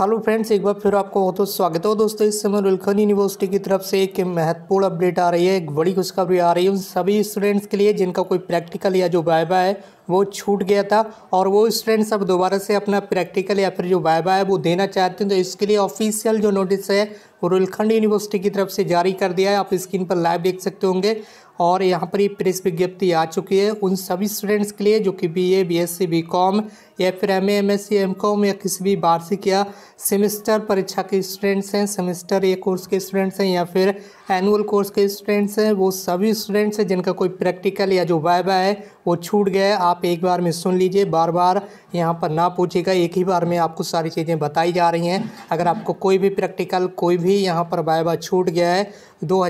hello friends एक बार फिर आपको बहुत बहुत स्वागत हो दोस्तों इस समय रुलखन यूनिवर्सिटी की तरफ से एक महत्वपूर्ण अपडेट आ रही है एक बड़ी खुशखबरी आ रही है उन सभी स्टूडेंट्स के लिए जिनका कोई प्रैक्टिकल या जो वाइवा है वो छूट गया था और वो स्टूडेंट्स अब दोबारा से अपना प्रैक्टिकल या फिर जो वायबा है वो देना चाहते हैं तो इसके लिए ऑफिशियल जो नोटिस है वो रुलखंड यूनिवर्सिटी की तरफ से जारी कर दिया है आप स्क्रीन पर लाइव देख सकते होंगे और यहाँ पर ये प्रेस विज्ञप्ति आ चुकी है उन सभी स्टूडेंट्स के लिए जो कि B A B S C B com या फिर M M S C M com या किसी भी वार्षिक या सेमिस्टर परीक्षा के स्टूडेंट्स हैं सेमिस्टर या कोर्स के स्टूडेंट्स हैं या फिर एनुअल कोर्स के स्टूडेंट्स हैं वो सभी स्टूडेंट्स हैं जिनका कोई प्रैक्टिकल या जो वायबा है वो छूट गया है आप एक बार में सुन लीजिए बार बार यहाँ पर ना पूछेगा एक ही बार में आपको सारी चीज़ें बताई जा रही हैं अगर आपको कोई भी प्रैक्टिकल कोई भी यहाँ पर वायबा छूट गया है दो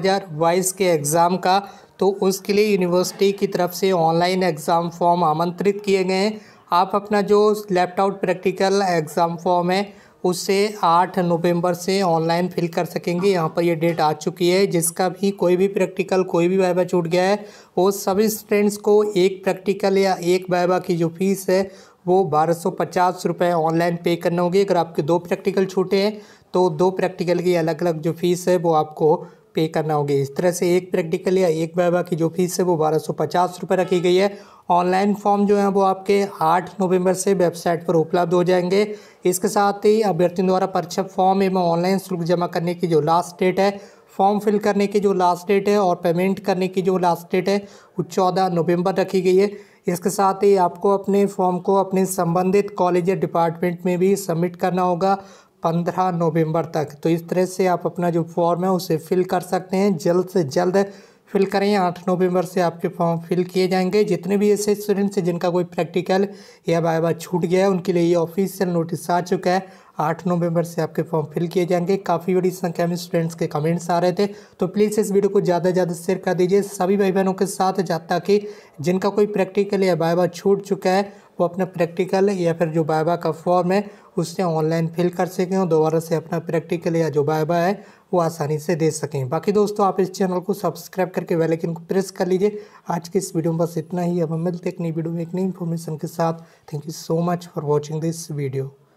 के एग्ज़ाम का तो उसके लिए यूनिवर्सिटी की तरफ से ऑनलाइन एग्ज़ाम फॉर्म आमंत्रित किए गए हैं आप अपना जो left out practical exam form है उसे 8 नवंबर से ऑनलाइन फिल कर सकेंगे यहाँ पर ये डेट आ चुकी है जिसका भी कोई भी प्रैक्टिकल कोई भी वाइबा छूट गया है वो सभी स्टूडेंट्स को एक प्रैक्टिकल या एक वाइबा की जो फीस है वो बारह सौ पचास रुपये ऑनलाइन पे करना होगी अगर आपके दो प्रैक्टिकल छूटे हैं तो दो प्रैक्टिकल की अलग अलग जो फ़ीस है वो आपको पे करना होगी इस तरह से एक प्रैक्टिकल या एक वाइवा की जो फीस है वो बारह सौ पचास रुपये रखी गई है ऑनलाइन फॉर्म जो है वो आपके आठ नवंबर से वेबसाइट पर उपलब्ध हो जाएंगे इसके साथ ही अभ्यर्थियों द्वारा परीक्षा फॉर्म एवं ऑनलाइन शुल्क जमा करने की जो लास्ट डेट है फॉर्म फिल करने की जो लास्ट डेट है और पेमेंट करने की जो लास्ट डेट है वो चौदह नवंबर रखी गई है इसके साथ ही आपको अपने फॉर्म को अपने संबंधित कॉलेज या डिपार्टमेंट में भी सबमिट करना होगा पंद्रह नवंबर तक तो इस तरह से आप अपना जो फॉर्म है उसे फिल कर सकते हैं जल्द से जल्द फिल करें आठ नवंबर से आपके फॉर्म फिल किए जाएंगे जितने भी ऐसे स्टूडेंट्स हैं जिनका कोई प्रैक्टिकल या वाइवा छूट गया है उनके लिए ये ऑफिशियल नोटिस आ चुका है आठ नवंबर से आपके फॉर्म फिल किए जाएंगे काफ़ी बड़ी संख्या में स्टूडेंट्स के कमेंट्स आ रहे थे तो प्लीज़ इस वीडियो को ज़्यादा से ज़्यादा शेयर कर दीजिए सभी भाई बहनों के साथ जाता कि जिनका कोई प्रैक्टिकल या वाइवा छूट चुका है वो अपना प्रैक्टिकल या फिर जो बायबा का फॉर्म है उससे ऑनलाइन फिल कर सकें और दोबारा से अपना प्रैक्टिकल या जो बायबा है वो आसानी से दे सकें बाकी दोस्तों आप इस चैनल को सब्सक्राइब करके वेलाइकिन को प्रेस कर लीजिए आज के इस वीडियो में बस इतना ही अब हम मिलते एक नई वीडियो में एक नई इन्फॉर्मेशन के साथ thank you so much for watching this video